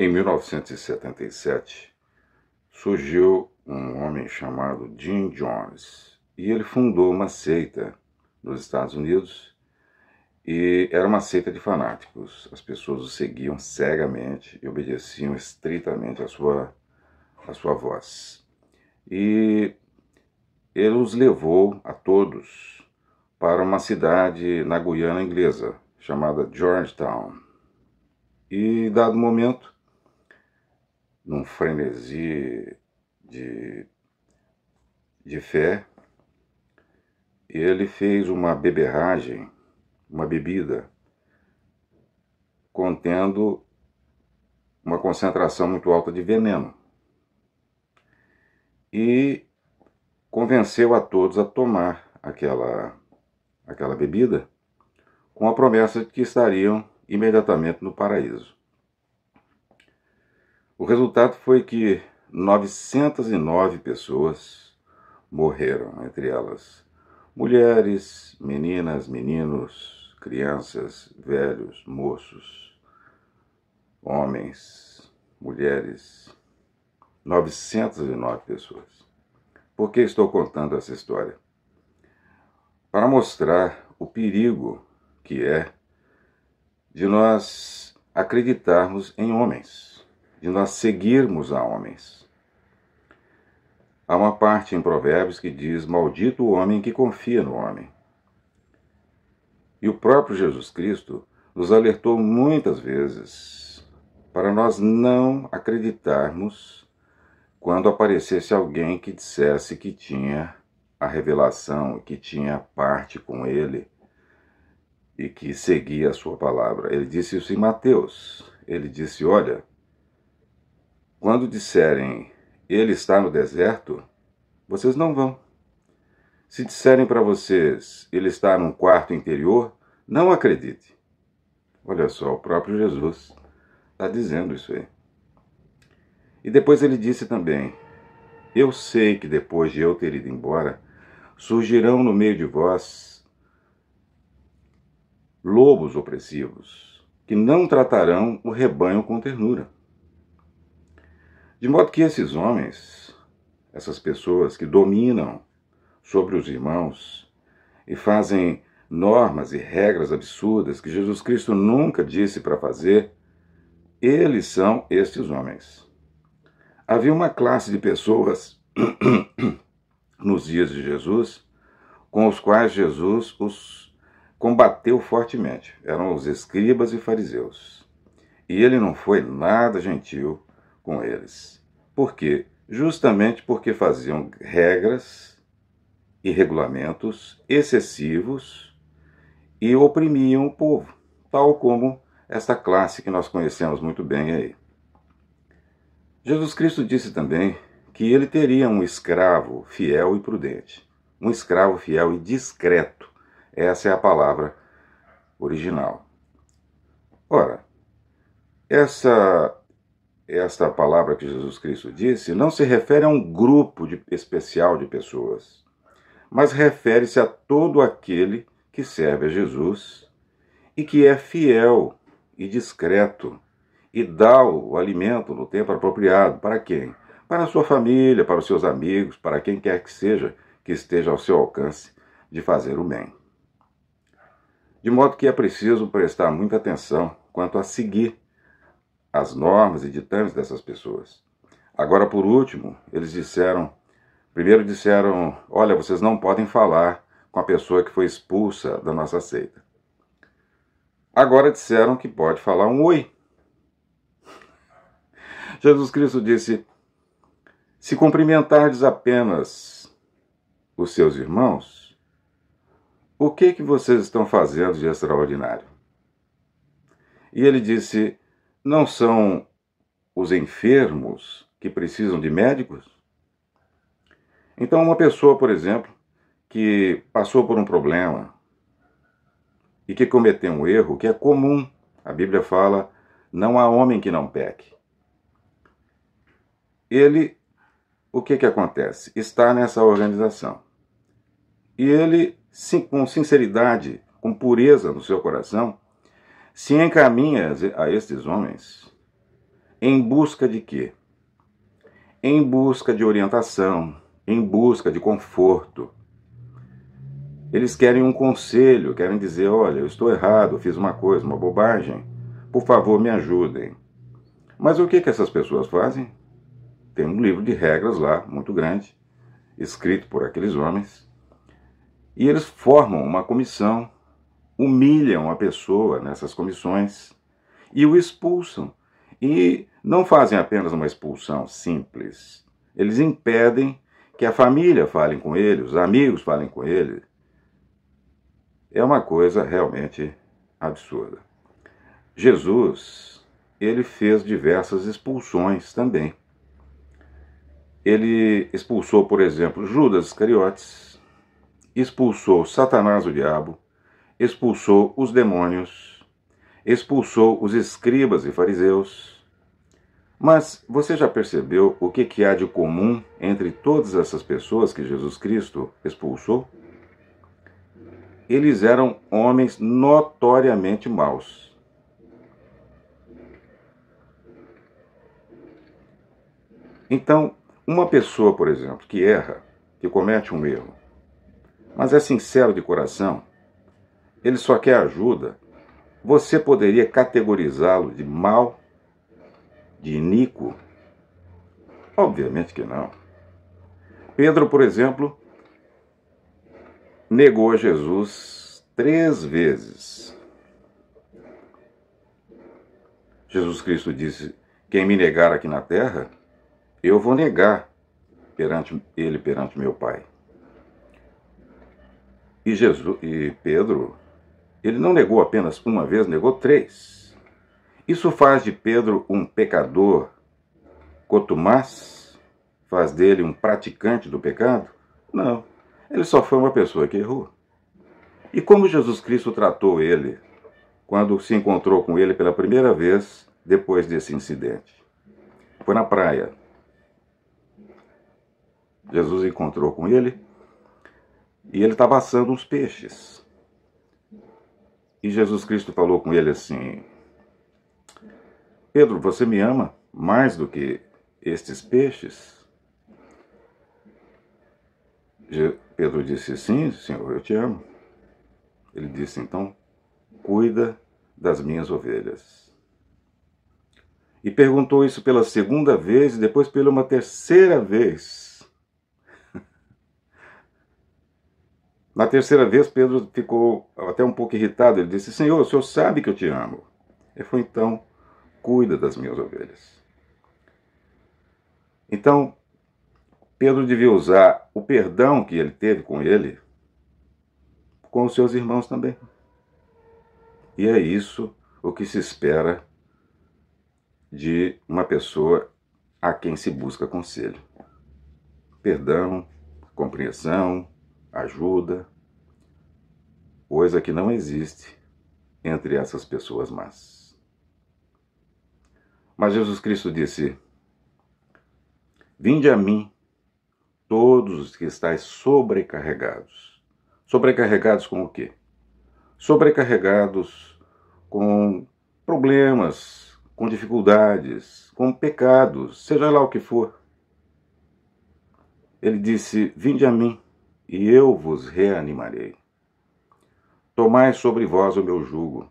Em 1977, surgiu um homem chamado Jim Jones e ele fundou uma seita nos Estados Unidos e era uma seita de fanáticos. As pessoas o seguiam cegamente e obedeciam estritamente a sua, a sua voz. E ele os levou a todos para uma cidade na Guiana inglesa chamada Georgetown. E, dado momento, num frenesi de, de fé, ele fez uma beberragem, uma bebida, contendo uma concentração muito alta de veneno. E convenceu a todos a tomar aquela, aquela bebida com a promessa de que estariam imediatamente no paraíso. O resultado foi que 909 pessoas morreram, entre elas mulheres, meninas, meninos, crianças, velhos, moços, homens, mulheres. 909 pessoas. Por que estou contando essa história? Para mostrar o perigo que é de nós acreditarmos em homens de nós seguirmos a homens. Há uma parte em Provérbios que diz: Maldito o homem que confia no homem. E o próprio Jesus Cristo nos alertou muitas vezes para nós não acreditarmos quando aparecesse alguém que dissesse que tinha a revelação, que tinha parte com ele e que seguia a sua palavra. Ele disse isso em Mateus. Ele disse: Olha, quando disserem ele está no deserto, vocês não vão. Se disserem para vocês ele está num quarto interior, não acredite. Olha só, o próprio Jesus está dizendo isso aí. E depois ele disse também: Eu sei que depois de eu ter ido embora, surgirão no meio de vós lobos opressivos, que não tratarão o rebanho com ternura. De modo que esses homens, essas pessoas que dominam sobre os irmãos e fazem normas e regras absurdas que Jesus Cristo nunca disse para fazer, eles são estes homens. Havia uma classe de pessoas nos dias de Jesus com os quais Jesus os combateu fortemente. Eram os escribas e fariseus. E ele não foi nada gentil com eles. Por quê? Justamente porque faziam regras e regulamentos excessivos e oprimiam o povo, tal como esta classe que nós conhecemos muito bem aí. Jesus Cristo disse também que ele teria um escravo fiel e prudente, um escravo fiel e discreto. Essa é a palavra original. Ora, essa esta palavra que Jesus Cristo disse não se refere a um grupo de, especial de pessoas, mas refere-se a todo aquele que serve a Jesus e que é fiel e discreto e dá o alimento no tempo apropriado. Para quem? Para a sua família, para os seus amigos, para quem quer que seja que esteja ao seu alcance de fazer o bem. De modo que é preciso prestar muita atenção quanto a seguir as normas e ditames dessas pessoas. Agora, por último, eles disseram: primeiro disseram, olha, vocês não podem falar com a pessoa que foi expulsa da nossa seita. Agora disseram que pode falar um oi. Jesus Cristo disse: se cumprimentardes apenas os seus irmãos, o que que vocês estão fazendo de extraordinário? E ele disse: não são os enfermos que precisam de médicos? Então, uma pessoa, por exemplo, que passou por um problema e que cometeu um erro que é comum, a Bíblia fala: não há homem que não peque. Ele, o que, que acontece? Está nessa organização. E ele, sim, com sinceridade, com pureza no seu coração, se encaminhas a estes homens em busca de quê? Em busca de orientação, em busca de conforto. Eles querem um conselho, querem dizer: olha, eu estou errado, fiz uma coisa, uma bobagem, por favor me ajudem. Mas o que, que essas pessoas fazem? Tem um livro de regras lá, muito grande, escrito por aqueles homens, e eles formam uma comissão humilham a pessoa nessas comissões e o expulsam. E não fazem apenas uma expulsão simples, eles impedem que a família fale com ele, os amigos falem com ele. É uma coisa realmente absurda. Jesus, ele fez diversas expulsões também. Ele expulsou, por exemplo, Judas Iscariotes, expulsou Satanás o diabo, expulsou os demônios, expulsou os escribas e fariseus. Mas você já percebeu o que, que há de comum entre todas essas pessoas que Jesus Cristo expulsou? Eles eram homens notoriamente maus. Então, uma pessoa, por exemplo, que erra, que comete um erro, mas é sincero de coração, ele só quer ajuda, você poderia categorizá-lo de mal, de inico? Obviamente que não. Pedro, por exemplo, negou a Jesus três vezes. Jesus Cristo disse: Quem me negar aqui na terra, eu vou negar perante ele perante meu Pai. E Jesus e Pedro ele não negou apenas uma vez, negou três. Isso faz de Pedro um pecador. Cotumaz faz dele um praticante do pecado? Não. Ele só foi uma pessoa que errou. E como Jesus Cristo tratou ele quando se encontrou com ele pela primeira vez depois desse incidente? Foi na praia. Jesus encontrou com ele e ele estava assando uns peixes. E Jesus Cristo falou com ele assim: Pedro, você me ama mais do que estes peixes? Pedro disse: Sim, Senhor, eu te amo. Ele disse: Então, cuida das minhas ovelhas. E perguntou isso pela segunda vez e depois pela uma terceira vez. Na terceira vez, Pedro ficou até um pouco irritado. Ele disse: Senhor, o senhor sabe que eu te amo. Ele foi Então, cuida das minhas ovelhas. Então, Pedro devia usar o perdão que ele teve com ele, com os seus irmãos também. E é isso o que se espera de uma pessoa a quem se busca conselho. Perdão, compreensão, ajuda, coisa que não existe entre essas pessoas más. Mas Jesus Cristo disse: Vinde a mim, todos os que estáis sobrecarregados. Sobrecarregados com o quê? Sobrecarregados com problemas, com dificuldades, com pecados, seja lá o que for. Ele disse: Vinde a mim e eu vos reanimarei. Tomai sobre vós o meu jugo,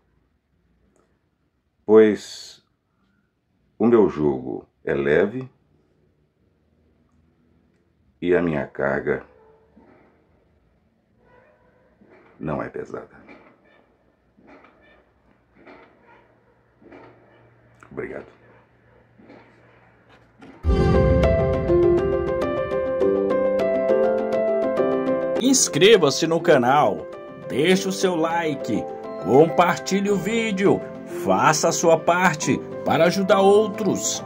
pois o meu jugo é leve e a minha carga não é pesada. Obrigado. inscreva-se no canal, deixe o seu like, compartilhe o vídeo, faça a sua parte para ajudar outros.